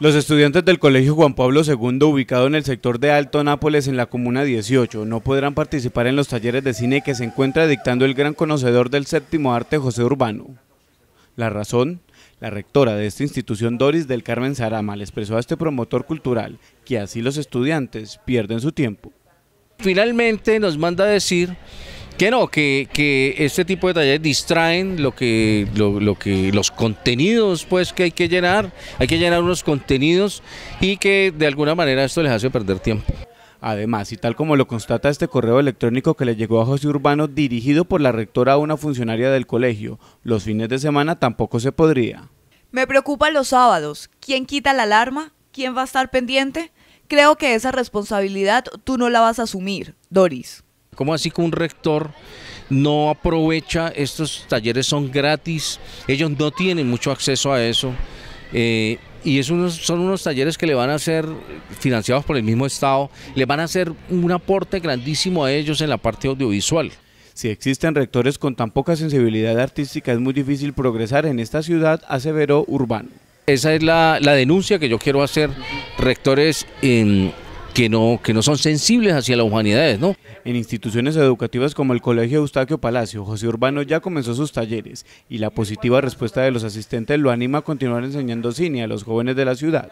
Los estudiantes del Colegio Juan Pablo II, ubicado en el sector de Alto Nápoles, en la Comuna 18, no podrán participar en los talleres de cine que se encuentra dictando el gran conocedor del séptimo arte José Urbano. La razón, la rectora de esta institución, Doris del Carmen Sarama, le expresó a este promotor cultural que así los estudiantes pierden su tiempo. Finalmente nos manda a decir que no, que, este tipo de talleres distraen lo que, lo, lo, que los contenidos pues que hay que llenar, hay que llenar unos contenidos y que de alguna manera esto les hace perder tiempo. Además, y tal como lo constata este correo electrónico que le llegó a José Urbano dirigido por la rectora a una funcionaria del colegio, los fines de semana tampoco se podría. Me preocupan los sábados. ¿Quién quita la alarma? ¿Quién va a estar pendiente? Creo que esa responsabilidad tú no la vas a asumir, Doris cómo así que un rector no aprovecha, estos talleres son gratis, ellos no tienen mucho acceso a eso. Eh, y son unos talleres que le van a ser financiados por el mismo Estado, le van a hacer un aporte grandísimo a ellos en la parte audiovisual. Si existen rectores con tan poca sensibilidad artística, es muy difícil progresar en esta ciudad, severo Urbano. Esa es la, la denuncia que yo quiero hacer, rectores en que no, que no son sensibles hacia las humanidades, ¿no? En instituciones educativas como el Colegio Eustaquio Palacio, José Urbano ya comenzó sus talleres y la positiva respuesta de los asistentes lo anima a continuar enseñando cine a los jóvenes de la ciudad.